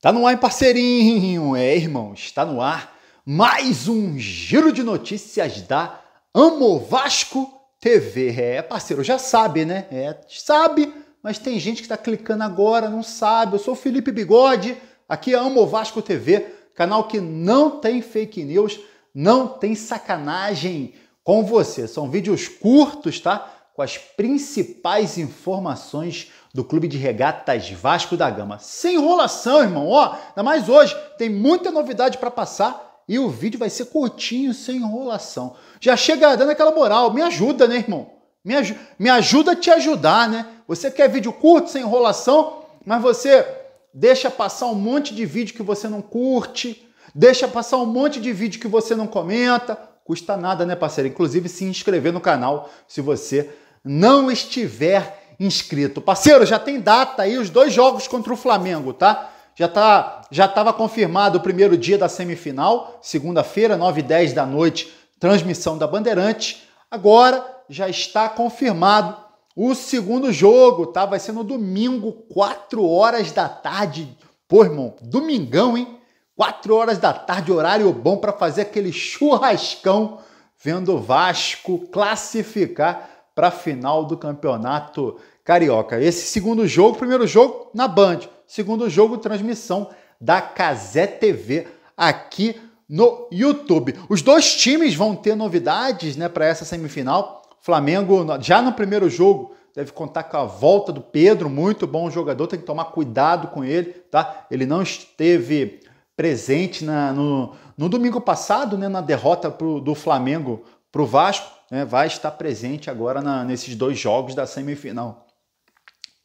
Tá no ar, hein, parceirinho? É, irmão, está no ar mais um giro de notícias da Amo Vasco TV. É, parceiro, já sabe, né? É, sabe, mas tem gente que tá clicando agora, não sabe. Eu sou o Felipe Bigode, aqui é Amo Vasco TV, canal que não tem fake news, não tem sacanagem com você. São vídeos curtos, tá? Com as principais informações do Clube de Regatas Vasco da Gama. Sem enrolação, irmão, ó, ainda mais hoje, tem muita novidade para passar e o vídeo vai ser curtinho, sem enrolação. Já chega dando aquela moral, me ajuda, né, irmão? Me, aj me ajuda a te ajudar, né? Você quer vídeo curto, sem enrolação, mas você deixa passar um monte de vídeo que você não curte, deixa passar um monte de vídeo que você não comenta. Custa nada, né, parceiro? Inclusive se inscrever no canal se você não estiver inscrito. Parceiro, já tem data aí os dois jogos contra o Flamengo, tá? Já tá, já estava confirmado o primeiro dia da semifinal, segunda-feira, 9 e 10 da noite, transmissão da Bandeirante. Agora já está confirmado o segundo jogo, tá? Vai ser no domingo, 4 horas da tarde. Pô, irmão, domingão, hein? 4 horas da tarde, horário bom para fazer aquele churrascão vendo o Vasco classificar para a final do Campeonato Carioca. Esse segundo jogo, primeiro jogo na Band, segundo jogo transmissão da Casé TV aqui no YouTube. Os dois times vão ter novidades, né, para essa semifinal. Flamengo já no primeiro jogo deve contar com a volta do Pedro, muito bom jogador, tem que tomar cuidado com ele, tá? Ele não esteve presente na, no, no domingo passado, né, na derrota pro, do Flamengo para o Vasco, né, vai estar presente agora na, nesses dois jogos da semifinal.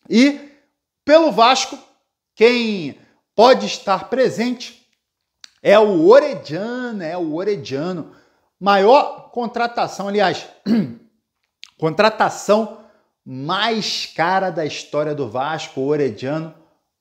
E pelo Vasco, quem pode estar presente é o Orediano, é o Orediano. Maior contratação, aliás, contratação mais cara da história do Vasco, o Orediano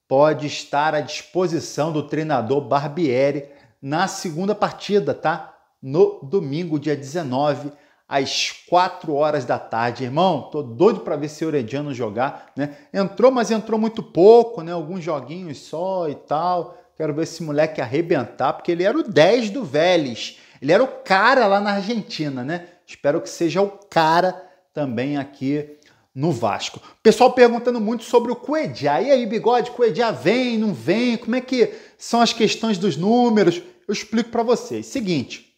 pode estar à disposição do treinador Barbieri na segunda partida, tá? No domingo, dia 19, às 4 horas da tarde. Irmão, tô doido para ver esse Orediano jogar, né? Entrou, mas entrou muito pouco, né? Alguns joguinhos só e tal. Quero ver esse moleque arrebentar, porque ele era o 10 do Vélez. Ele era o cara lá na Argentina, né? Espero que seja o cara também aqui no Vasco. Pessoal perguntando muito sobre o Cuejá. E aí, bigode, Cuejá vem, não vem? Como é que são as questões dos números? Eu explico para vocês. Seguinte,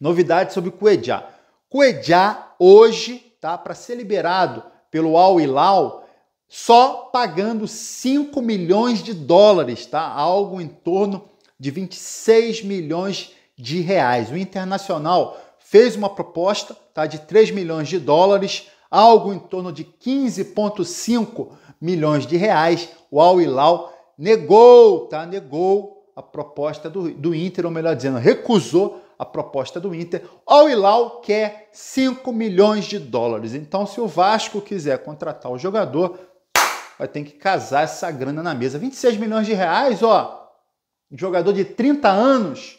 novidade sobre o Cuejá. Cuejá hoje, tá, para ser liberado pelo Al Hilal, só pagando 5 milhões de dólares, tá? Algo em torno de 26 milhões de reais. O Internacional fez uma proposta, tá, de 3 milhões de dólares, algo em torno de 15.5 milhões de reais. O Al Hilal negou, tá? Negou a proposta do, do Inter, ou melhor dizendo, recusou a proposta do Inter. O Hilal quer 5 milhões de dólares. Então, se o Vasco quiser contratar o jogador, vai ter que casar essa grana na mesa. 26 milhões de reais, ó. Um jogador de 30 anos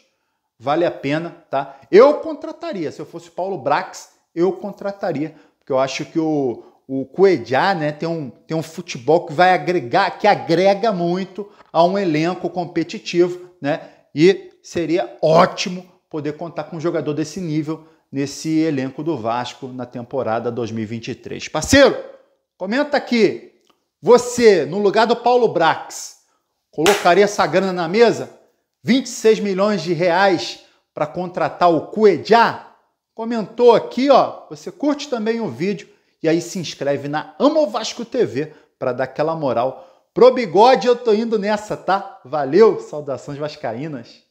vale a pena, tá? Eu contrataria. Se eu fosse Paulo Brax, eu contrataria, porque eu acho que o o Cuejá, né, tem um, tem um futebol que vai agregar, que agrega muito a um elenco competitivo, né? E seria ótimo poder contar com um jogador desse nível nesse elenco do Vasco na temporada 2023. Parceiro, comenta aqui. Você, no lugar do Paulo Brax, colocaria essa grana na mesa? 26 milhões de reais para contratar o Cuejá? Comentou aqui, ó. Você curte também o vídeo e aí se inscreve na Amo Vasco TV para dar aquela moral. Pro bigode eu tô indo nessa, tá? Valeu, saudações vascaínas.